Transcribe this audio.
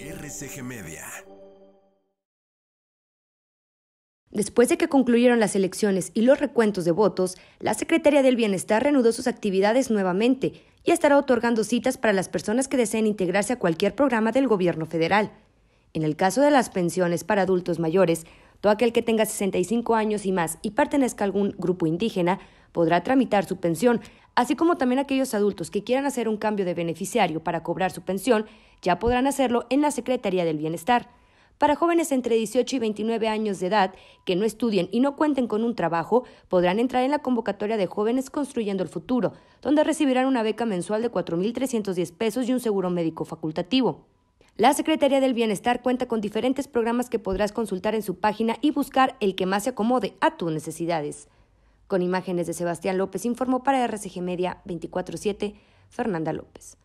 RCG Media. Después de que concluyeron las elecciones y los recuentos de votos, la Secretaría del Bienestar reanudó sus actividades nuevamente y estará otorgando citas para las personas que deseen integrarse a cualquier programa del gobierno federal. En el caso de las pensiones para adultos mayores, todo aquel que tenga 65 años y más y pertenezca a algún grupo indígena podrá tramitar su pensión, así como también aquellos adultos que quieran hacer un cambio de beneficiario para cobrar su pensión, ya podrán hacerlo en la Secretaría del Bienestar. Para jóvenes entre 18 y 29 años de edad que no estudien y no cuenten con un trabajo, podrán entrar en la convocatoria de Jóvenes Construyendo el Futuro, donde recibirán una beca mensual de 4.310 pesos y un seguro médico facultativo. La Secretaría del Bienestar cuenta con diferentes programas que podrás consultar en su página y buscar el que más se acomode a tus necesidades. Con imágenes de Sebastián López informó para RCG Media 24-7, Fernanda López.